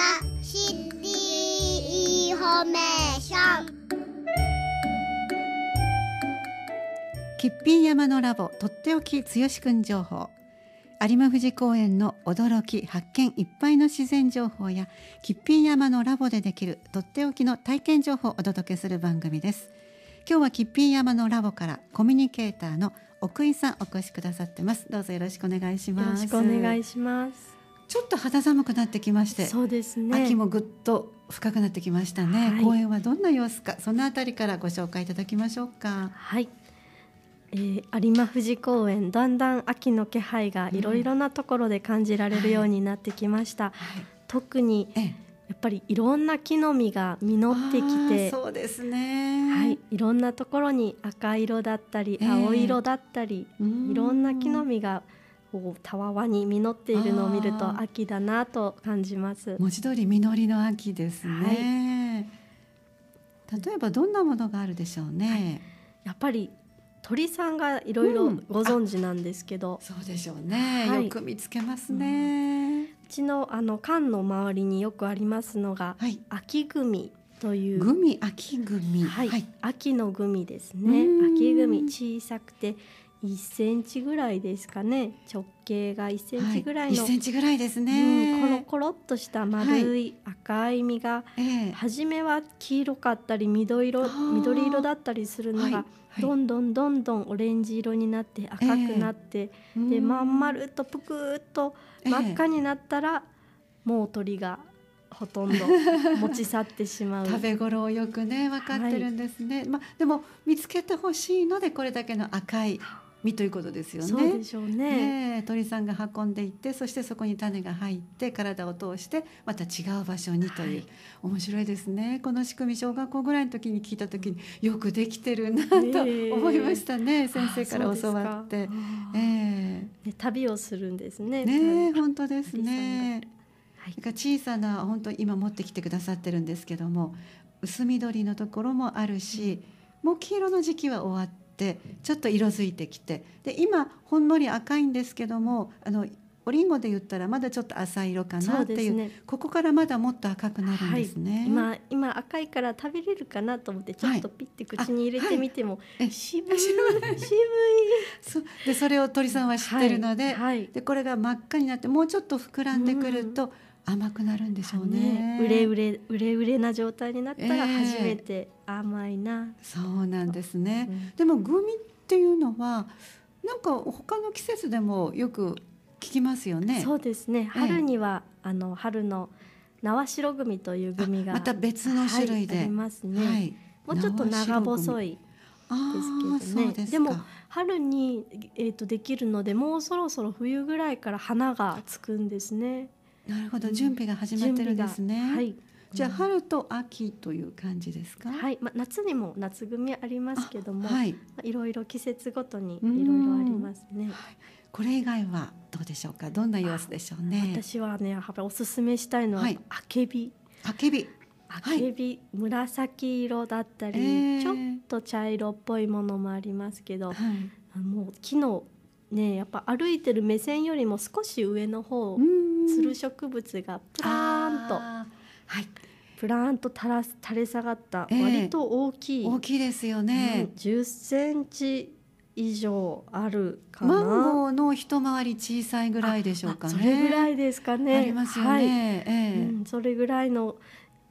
なシティインフォメーションきっ山のラボとっておき剛くん情報有馬富士公園の驚き発見いっぱいの自然情報やきっ山のラボでできるとっておきの体験情報をお届けする番組です今日はきっ山のラボからコミュニケーターの奥井さんお越しくださってますどうぞよろしくお願いしますよろしくお願いしますちょっと肌寒くなってきまして、そうですね。秋もぐっと深くなってきましたね。はい、公園はどんな様子か、そのあたりからご紹介いただきましょうか。はい。えー、有馬富士公園だんだん秋の気配がいろいろなところで感じられるようになってきました。うんはい、特に、ええやっぱりいろんな木の実が実ってきてそうですね、はい、いろんなところに赤色だったり青色だったり、えー、いろんな木の実が、うんたわわに実っているのを見ると秋だなと感じます文字通り実りの秋ですね、はい、例えばどんなものがあるでしょうね、はい、やっぱり鳥さんがいろいろご存知なんですけど、うん、そうでしょうね、はい、よく見つけますね、うん、ちのあの缶の周りによくありますのが、はい、秋組というグミ秋組、はい、はい、秋のグミですね秋組小さくて1センチぐらいですかね直径が1センチぐらいの、はい、センチぐらいですね、うん、コロコロっとした丸い赤い実が、はい初めは黄色かったり緑色緑色だったりするのが、はいはい、どんどんどんどんオレンジ色になって赤くなって、えー、でまん丸とぷくっと真っ赤になったら、えー、もう鳥がほとんど 持ち去ってしまう食べ頃をよくね分かってるんですね、はい、まあ、でも見つけてほしいのでこれだけの赤い実ということですよね。そうでしょうね、ね、鳥さんが運んでいってそしてそこに種が入って体を通してまた違う場所にという、はい、面白いですねこの仕組み小学校ぐらいの時に聞いた時によくできてるなと思いましたね、えー、先生から教わって。えー、ね、旅をするんですね。ね本当ですね。い、なんか小さな本当今持ってきてくださってるんですけども薄緑のところもあるし、もう黄色の時期は終わって。ってちょっと色づいてきてで今ほんのり赤いんですけどもあのおりんごで言ったらまだちょっと浅い色かなっていう、ね、ここからまだもっと赤くなるんですね、はい、今今赤いから食べれるかなと思ってちょっとピッて口に入れてみても、はいはい、渋い渋い そでそれを鳥さんは知ってるのではい、でこれが真っ赤になってもうちょっと膨らんでくると、うん甘くなるんでしょうねうれうれうれうれな状態になったら初めて甘いな、えー、そうなんですね、うん、でもグミっていうのはなんか他の季節でもよく聞きますよねそうですね春には、えー、あの春の縄白ミというグミがまた別の種類で、はい、ありますね、はい、もうちょっと長細いですけどねでも春に、えーとできるのでもうそろそろ冬ぐらいから花がつくんですねなるほど、準備が始まってるんですね。はい。じゃあ春と秋という感じですか。はい、まあ、夏にも夏組ありますけども、はい、いろいろ季節ごとにいろいろありますね。はい、これ以外はどうでしょうか。どんな様子でしょうね。私はね、やっぱりおすすめしたいのは、はい、あけび。あけび。あけび、はい、紫色だったり、えー、ちょっと茶色っぽいものもありますけど、はい、もう木のねやっぱ歩いてる目線よりも少し上の方つる植物がプラーンと。はいプランと垂らす垂れ下がった割と大きい、えー、大きいですよね、うん、センチ以上あるかなマンゴーの一回り小さいぐらいでしょうか、ね、それぐらいですかねありますよね、はいえーうん、それぐらいの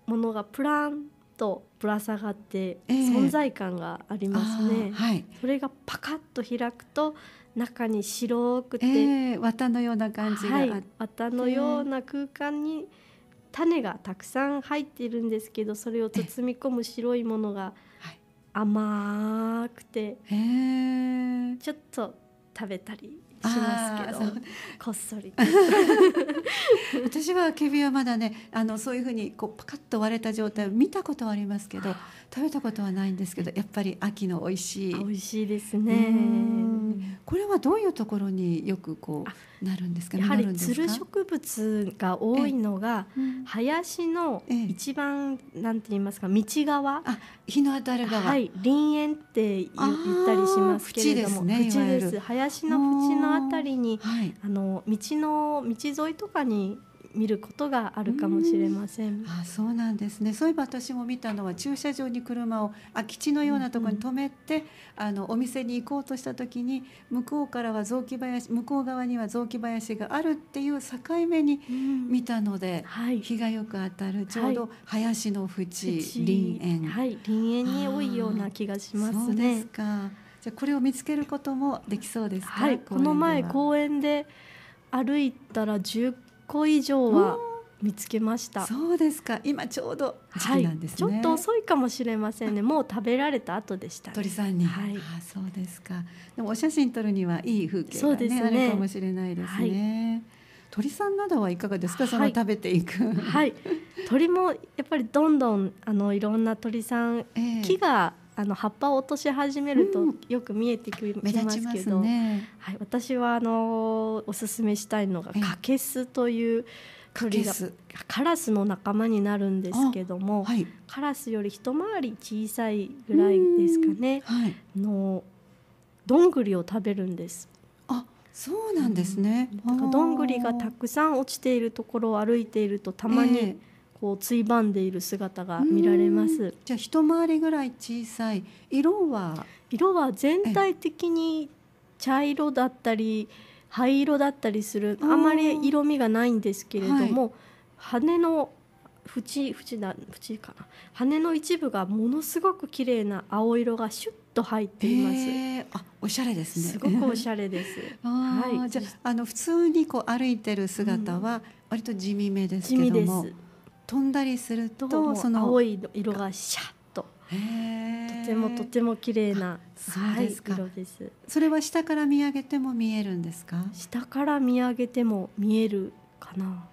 ものがプランとぶら下がって存在感がありますね、えーはい、それがパカッと開くと中に白くて、えー、綿のような感じが、はい、綿のような空間に種がたくさん入っているんですけどそれを包み込む白いものが甘くて、えー、ちょっと食べたりますけどこっそり 私はケビはまだねあのそういうふうにこうパカッと割れた状態を見たことはありますけど食べたことはないんですけどやっぱり秋の美味しい美味しいですねこれはどういうところによくこうなるんですかやはりつる植物が多いのが林の一番なんて言いますか道側日の当たる側、はい、林園って言ったりしますけれども縁です,、林の縁のあたりにあの道の道沿いとかに見ることがあるかもしれません。あそうなんですね。そういえば私も見たのは駐車場に車を空き地のようなところに止めて、うんうん、あのお店に行こうとした時に向こうからは雑木林向こう側には雑木林があるっていう境目に見たので、はい、日がよく当たるちょうど林の縁、はい、林園、はい、林園に多いような気がしますね。そうですか。じゃこれを見つけることもできそうですか。はい、この前公園で歩いたら十個以上は見つけました。そうですか。今ちょうど時期なんです、ね、ちょっと遅いかもしれませんね。もう食べられた後でした、ね、鳥さんに。はい。あ、そうですか。でもお写真撮るにはいい風景がねねあるかもしれないですね。はい鳥さんなどはいかがですか、その食べていく、はい、鳥もやっぱりどんどんあのいろんな鳥さん、えー、木があの葉っぱを落とし始めるとよく見えてきますけど、うんね、はい、私はあのおすすめしたいのがカケスという鳥がカラスの仲間になるんですけども、はい、カラスより一回り小さいぐらいですかね、はい、のどんぐりを食べるんです。そうなんですね。うん、かどんぐりがたくさん落ちているところを歩いているとたまにこうついばんでいる姿が見られます。じゃあ一回りぐらい小さい色は色は全体的に茶色だったり灰色だったりするあまり色味がないんですけれども、はい、羽の縁縁だ縁かな羽の一部がものすごく綺麗な青色がシュッと入っています。えー、あ、おしゃれですね。すごくおしゃれです。はい。じゃあの普通にこう歩いてる姿は割と地味めですけども。地味です。飛んだりするとその青い色がシャッととてもとても綺麗なそですか、ですそれは下から見上げても見えるんですか下から見上げても見えるかな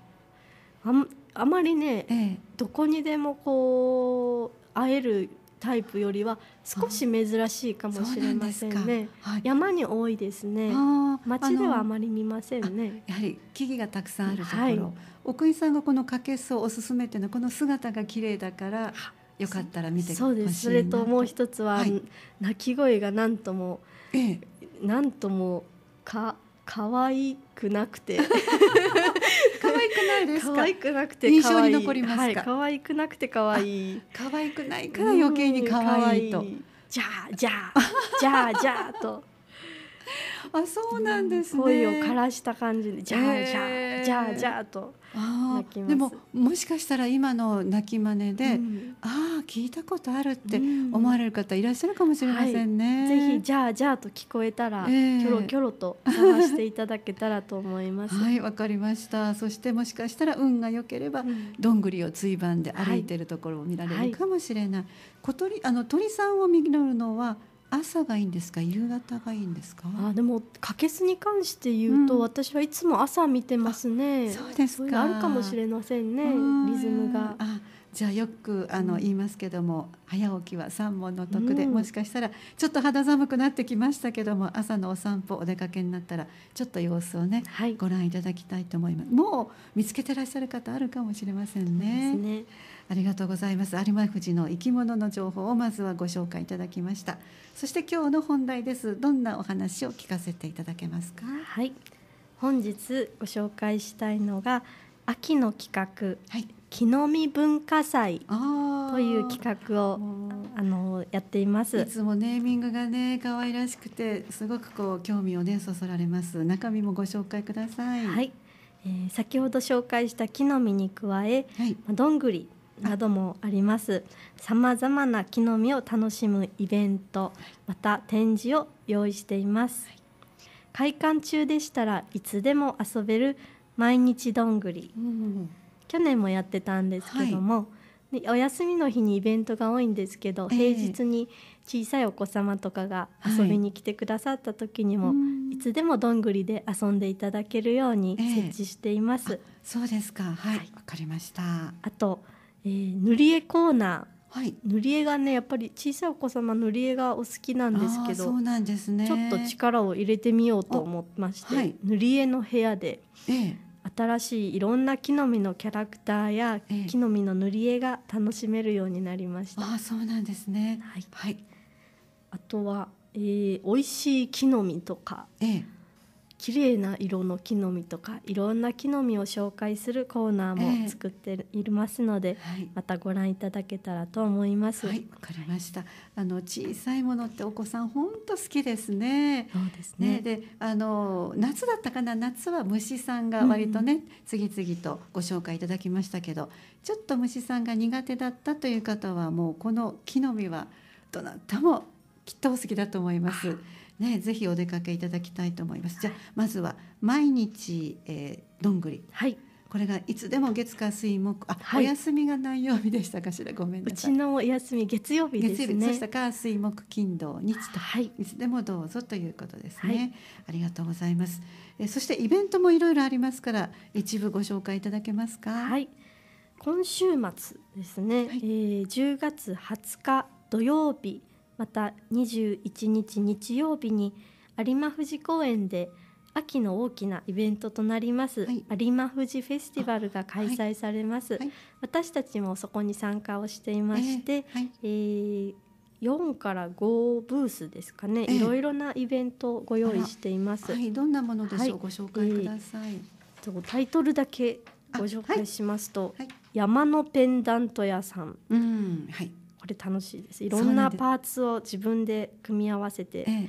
ああまりね、ええ、どこにでもこう会えるタイプよりは少し珍しいかもしれませんね。んはい、山に多いですね。町ではあまり見ませんね。やはり木々がたくさんあるところ。はい、奥井さんがこのかけそうおすすめっていうのはこの姿が綺麗だから。よかったら見てそうですそれともう一つは、はい、鳴き声がなんとも、ええ、なんともか可愛くなくて 可愛くないです可愛くなくて印象に残りますか、可愛くなくて可愛い可愛くないから余計に可愛いと、じゃあじゃあじゃあじゃあとあそうなんです、ね、恋を枯らした感じでじゃあじゃあじゃあじゃあと泣きますでももしかしたら今の泣き真似で、うん、ああ聞いたことあるって思われる方いらっしゃるかもしれませんね、うんはい、ぜひじゃあじゃあと聞こえたら、えー、キョロキョロと探していただけたらと思います はいわかりましたそしてもしかしたら運が良ければ、うん、どんぐりをついばんで歩いてるところを見られるかもしれない、はい、小鳥あの鳥さんを見るのは朝がいいんですか夕方がいいんですかあでもかけすに関して言うと、うん、私はいつも朝見てますねそうですかあるかもしれませんねリズムがあじゃあよくあの言いますけども、うん、早起きは三問の徳で、うん、もしかしたらちょっと肌寒くなってきましたけども朝のお散歩お出かけになったらちょっと様子をね、はい、ご覧いただきたいと思いますもう見つけてらっしゃる方あるかもしれませんね。そうですねありがとうございます。有馬富士の生き物の情報をまずはご紹介いただきました。そして今日の本題です。どんなお話を聞かせていただけますか。はい。本日ご紹介したいのが秋の企画、はい、木の実文化祭という企画をあのやっていますいつもネーミングがね可愛らしくてすごくこう興味をねそそられます中身もご紹介くださいはい、えー、先ほど紹介した木の実に加え、はい、どんぐりなどもありますさまざまな木の実を楽しむイベントまた展示を用意しています、開館中でしたらいつでも遊べる毎日どんぐり、去年もやってたんですけども、はい、お休みの日にイベントが多いんですけど、えー、平日に小さいお子様とかが遊びに来てくださった時にも、はい、いつでもどんぐりで遊んでいただけるように設置しています、えー、そうですかはいわ、かりましたあとえー、塗り絵コーナーはい、塗り絵がねやっぱり小さいお子様塗り絵がお好きなんですけどそうなんですねちょっと力を入れてみようと思いまして、はい、塗り絵の部屋で、ええ、新しいいろんな木の実のキャラクターや、え、木の実の塗り絵が楽しめるようになりましたあそうなんですねはい、はい、あとは、えー、美味しい木の実とか、ええ綺麗な色の木の実とかいろんな木の実を紹介するコーナーも作っていますので、えーはい、またご覧いただけたらと思います。はい、わかりました。あの小さいものってお子さん本当好きですね。そうですね。ねで、あの夏だったかな夏は虫さんが割とね、うん、次々とご紹介いただきましたけど、ちょっと虫さんが苦手だったという方はもうこの木の実はどなたもきっとお好きだと思います。ね、ぜひお出かけいただきたいと思います。じゃまずは毎日、えー、どんぐり。はい。これがいつでも月火水木あ、はい、お休みが何曜日でしたかしらごめんなさい。うちのお休み月曜日ですね。月曜日そしたか水木金土日と、はい、いつでもどうぞということですね。はい、ありがとうございます。えそしてイベントもいろいろありますから一部ご紹介いただけますか。はい。今週末ですね。はい、えー、10月20日土曜日。また21日日曜日に有馬富士公園で秋の大きなイベントとなります、はい、有馬富士フェスティバルが開催されます、はいはい、私たちもそこに参加をしていまして、えー、4から5ブースですかね、えー、いろいろなイベントをご用意しています、どんなものでしょう、ご紹介ください、えー、タイトルだけご紹介しますと、山のペンダント屋さん、うん、はいこれ楽しいですいろんなパーツを自分で組み合わせて、ええ、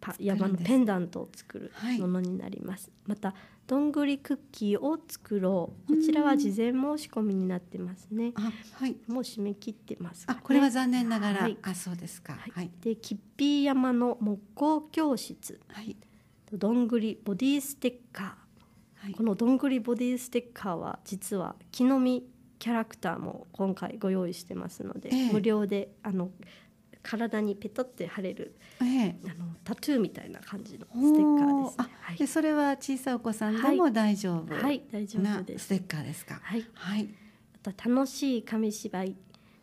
パ山のペンダントを作るものになります、はい、またどんぐりクッキーを作ろうこちらは事前申し込みになってますねはい、もう締め切ってます、ね、あこれは残念ながら、はい、あそうですか、はい、できっぴー山の木工教室、はい、どんぐりボディステッカー、はい、このどんぐりボディステッカーは実は木の実キャラクターも今回ご用意してますので、ええ、無料であの体にペトって貼れる、え、え、あのタトゥーみたいな感じのステッカーですね、ねはい、でそれは小さいお子さんでも大丈夫、ははい、大丈夫ですステッカーですかはい、はい、あと楽しい紙芝居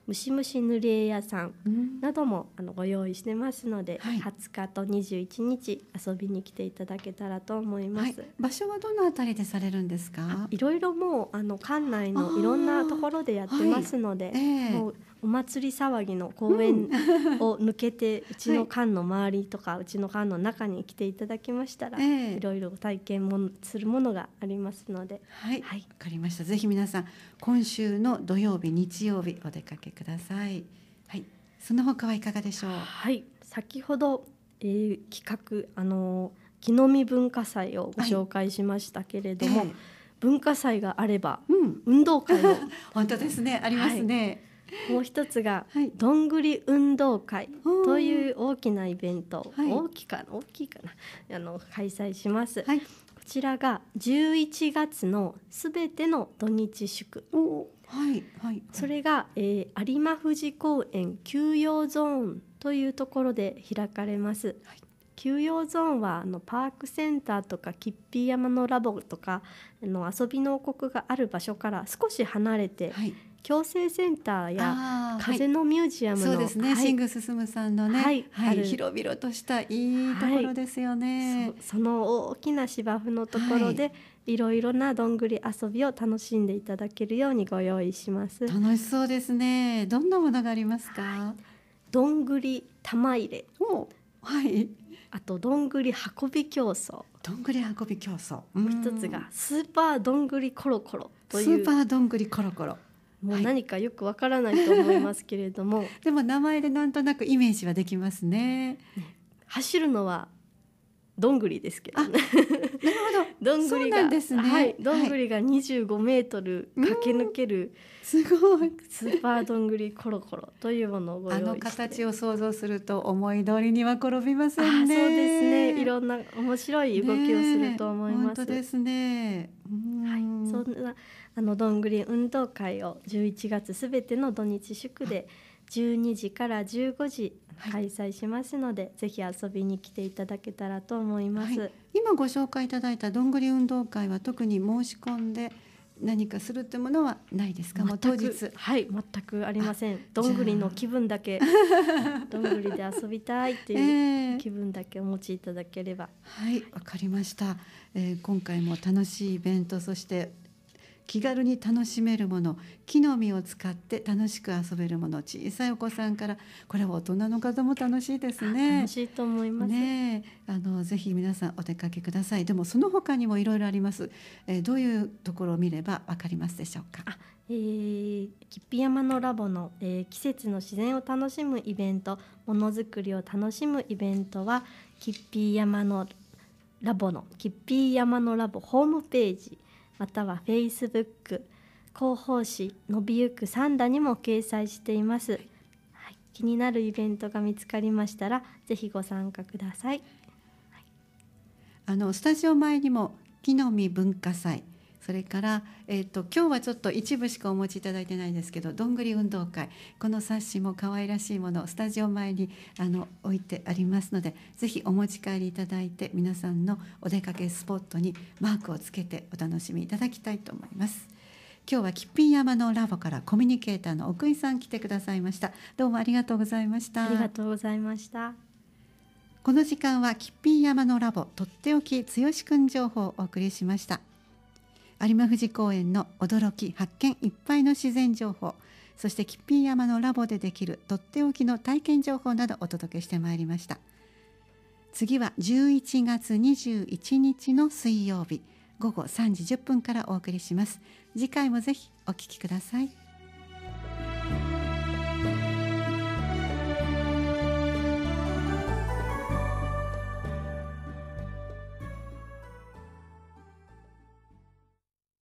ムシムシ塗り絵屋さんなども、あのご用意してますので、はい、20日と21日遊びに来ていただけたらと思います、はい、場所はどのあたりでされるんですかいろいろもうあの館内のいろんなところでやってますので、えー、もうお祭り騒ぎの公園を抜けて、うちの館の周りとか、うちの館の中に来ていただきましたら、いろいろ体験もするものがありますのではいわ、かりましたぜひ皆さん今週の土曜日日曜日お出かけくださいはいその他はいかがでしょうはい先ほど、えー、企画あの木の実文化祭をご紹介しましたけれども、文化祭があれば、運動会も 本当ですねありますね、もう一つが、はい、どんぐり運動会という大きなイベント、はい、大きかな大きいかなあの開催します、はい、こちらが11月のすべての土日祝はいはい、それが、えー、有馬富士公園休養ゾーンというところで開かれます、休養ゾーンはあのパークセンターとか吉備山のラボとかあの遊びの王国がある場所から少し離れて、はい共生センターや風のミュージアムの、はい、そうですね、はい、スムさんのね、はいはい、広々としたいいところですよね、そその大きな芝生のところで、いろいろなどんぐり遊びを楽しんでいただけるようにご用意します楽しそうですねどんなものがありますか、どんぐり玉入れはいあとどんぐり運び競争どんぐり運び競争もう一つがスーパーどんぐりコロコロというスーパーどんぐりコロコロもう何かよくわからないと思いますけれども、はい、でも名前でなんとなくイメージはできますね。ね走るのはどんぐりですけどね。なるほど。どんぐりが、ですね、はい、どんぐりが二十五メートル駆け抜ける、すごいスーパードングリコロコロというものをご用意して。あの形を想像すると思い通りには転びませんね。そうですね。いろんな面白い動きをすると思います。本当ですね。はい、そんなあのどんぐり運動会を十一月すべての土日祝で。12時から15時開催しますので、はい、ぜひ遊びに来ていただけたらと思います、はい、今ご紹介いただいたどんぐり運動会は特に申し込んで何かするってものはないですかもう当日はい全くありませんどんぐりの気分だけ どんぐりで遊びたいっていう 気分だけお持ちいただければ、えー、はいわかりました、えー、今回も楽しいイベントそして気軽に楽しめるもの木の実を使って楽しく遊べるもの小さいお子さんからこれは大人の方も楽しいですね楽しいと思いますねあのぜひ皆さんお出かけくださいでもその他にもいろいろあります、えー、どういうところを見ればわかりますでしょうかえー、吉備山のラボの、えー、季節の自然を楽しむイベントものづくりを楽しむイベントは吉備山のラボの吉備山のラボホームページまたは Facebook 広報誌「伸びゆく三田」にも掲載しています、はい、はい、気になるイベントが見つかりましたらぜひご参加ください、はい、あのスタジオ前にも木の実文化祭それから、えーと、今日はちょっと一部しかお持ちいただいてないんですけど「どんぐり運動会」この冊子も可愛らしいものスタジオ前にあの置いてありますので是非お持ち帰りいただいて皆さんのお出かけスポットにマークをつけてお楽しみいただきたいと思います。今日は吉品山のラボからコミュニケーターの奥井さん来てくださいましたどうもありがとうございましたありがとうございましたこの時間は吉品山のラボとっておき剛くん情報をお送りしました有馬富士公園の驚き発見いっぱいの自然情報そして吉品山のラボでできるとっておきの体験情報などお届けしてまいりました次は11月21日の水曜日午後3時10分からお送りします次回もぜひお聞きください